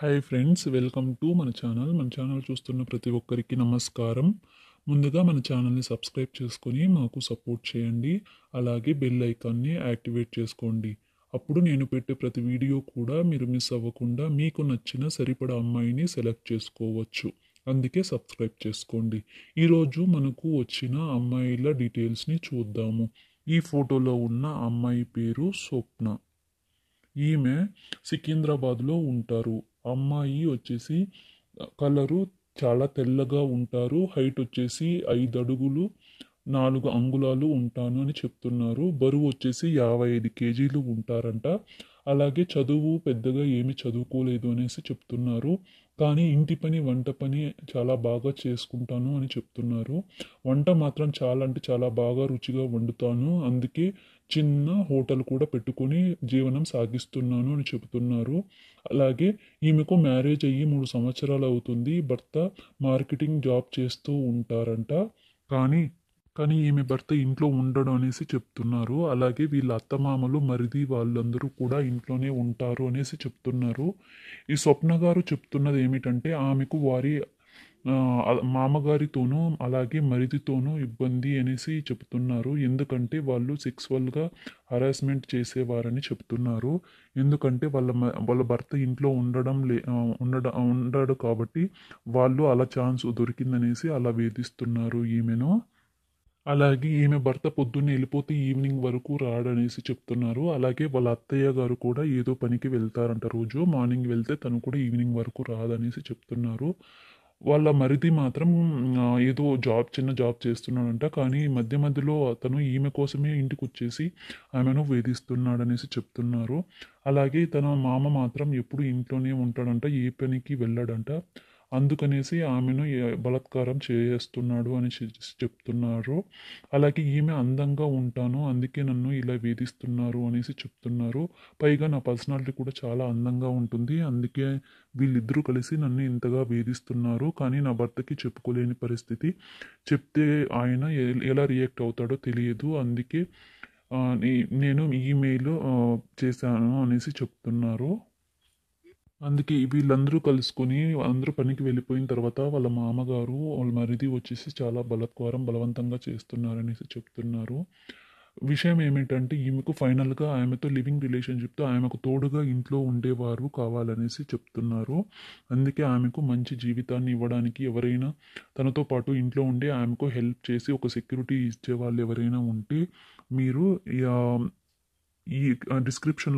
hi friends welcome to మన channel మన channel చూస్తున్న ప్రతి ఒక్కరికి నమస్కారం ముందుగా మన ఛానల్ని సబ్స్క్రైబ్ చేసుకొని మాకు సపోర్ట్ చేయండి అలాగే బెల్ ఐకాన్ని యాక్టివేట్ చేసుకోండి అప్పుడు నేను పెట్టే ప్రతి వీడియో కూడా మీరు మిస్ అవ్వకుండా మీకు నచ్చిన సరిపడా అమ్మాయిని సెలెక్ట్ చేసుకోవచ్చు అందుకే సబ్స్క్రైబ్ చేసుకోండి ఈరోజు మనకు వచ్చిన అమ్మాయిల డీటెయిల్స్ని చూద్దాము ఈ ఫోటోలో ఉన్న అమ్మాయి పేరు స్వప్న ఈమె సికింద్రాబాద్లో ఉంటారు అమ్మాయి వచ్చేసి కలరు చాలా తెల్లగా ఉంటారు హైట్ వచ్చేసి ఐదు అడుగులు నాలుగు అంగుళాలు ఉంటాను అని చెప్తున్నారు బరువు వచ్చేసి యాభై ఐదు కేజీలు ఉంటారంట అలాగే చదువు పెద్దగా ఏమి చదువుకోలేదు అనేసి చెప్తున్నారు కానీ ఇంటి పని వంట పని చాలా బాగా చేసుకుంటాను అని చెప్తున్నారు వంట మాత్రం చాలా అంటే చాలా బాగా రుచిగా వండుతాను అందుకే చిన్న హోటల్ కూడా పెట్టుకొని జీవనం సాగిస్తున్నాను అని చెబుతున్నారు అలాగే ఈమెకు మ్యారేజ్ అయ్యి మూడు సంవత్సరాలు అవుతుంది భర్త మార్కెటింగ్ జాబ్ చేస్తూ ఉంటారంట కానీ కానీ ఈమె భర్త ఇంట్లో ఉండడం అనేసి చెప్తున్నారు అలాగే వీళ్ళ అత్తమామలు మరిది వాళ్ళందరూ కూడా ఇంట్లోనే ఉంటారు అనేసి చెప్తున్నారు ఈ స్వప్న గారు చెప్తున్నది ఏమిటంటే ఆమెకు వారి మామగారితోనూ అలాగే మరిదితోనూ ఇబ్బంది అనేసి చెప్తున్నారు ఎందుకంటే వాళ్ళు సెక్స్వల్గా హరాస్మెంట్ చేసేవారని చెప్తున్నారు ఎందుకంటే వాళ్ళ వాళ్ళ భర్త ఇంట్లో ఉండడం లే ఉండడం ఉండడు కాబట్టి వాళ్ళు అలా ఛాన్స్ దొరికిందనేసి అలా వేధిస్తున్నారు ఈమెను అలాగే ఈమె భర్త పొద్దున్నే వెళ్ళిపోతే ఈవినింగ్ వరకు రాడనేసి చెప్తున్నారు అలాగే వాళ్ళ అత్తయ్య గారు కూడా ఏదో పనికి వెళ్తారంట రోజు మార్నింగ్ వెళ్తే తను కూడా ఈవినింగ్ వరకు రాదనేసి చెప్తున్నారు వాళ్ళ మరిది మాత్రం ఏదో జాబ్ చిన్న జాబ్ చేస్తున్నాడంట కానీ మధ్య మధ్యలో అతను ఈమె కోసమే ఇంటికి వచ్చేసి ఆమెను వేధిస్తున్నాడనేసి చెప్తున్నారు అలాగే తన మామ మాత్రం ఎప్పుడు ఇంట్లోనే ఉంటాడంట ఏ పనికి వెళ్ళాడంట అందుకనేసి ఆమెను బలాత్కారం చేస్తున్నాడు అని చెప్తున్నారు అలాగే ఈమె అందంగా ఉంటాను అందుకే నన్ను ఇలా వేధిస్తున్నారు అనేసి చెప్తున్నారు పైగా నా పర్సనాలిటీ కూడా చాలా అందంగా ఉంటుంది అందుకే వీళ్ళిద్దరూ కలిసి నన్ను ఇంతగా వేధిస్తున్నారు కానీ నా భర్తకి చెప్పుకోలేని పరిస్థితి చెప్తే ఆయన ఎలా రియాక్ట్ అవుతాడో తెలియదు అందుకే నేను ఈమెయిల్ చేశాను అనేసి చెప్తున్నారు అందుకే వీళ్ళందరూ కలుసుకొని అందరూ పనికి వెళ్ళిపోయిన తర్వాత వాళ్ళ మామగారు వాళ్ళ మరిది వచ్చేసి చాలా బలత్కారం బలవంతంగా చేస్తున్నారనేసి చెప్తున్నారు విషయం ఏమిటంటే ఈమెకు ఫైనల్గా ఆమెతో లివింగ్ రిలేషన్షిప్తో ఆమెకు తోడుగా ఇంట్లో ఉండేవారు కావాలనేసి చెప్తున్నారు అందుకే ఆమెకు మంచి జీవితాన్ని ఇవ్వడానికి ఎవరైనా తనతో పాటు ఇంట్లో ఉండి ఆమెకు హెల్ప్ చేసి ఒక సెక్యూరిటీ ఇచ్చే వాళ్ళు ఎవరైనా ఉంటే మీరు ఈ డిస్క్రిప్షన్లో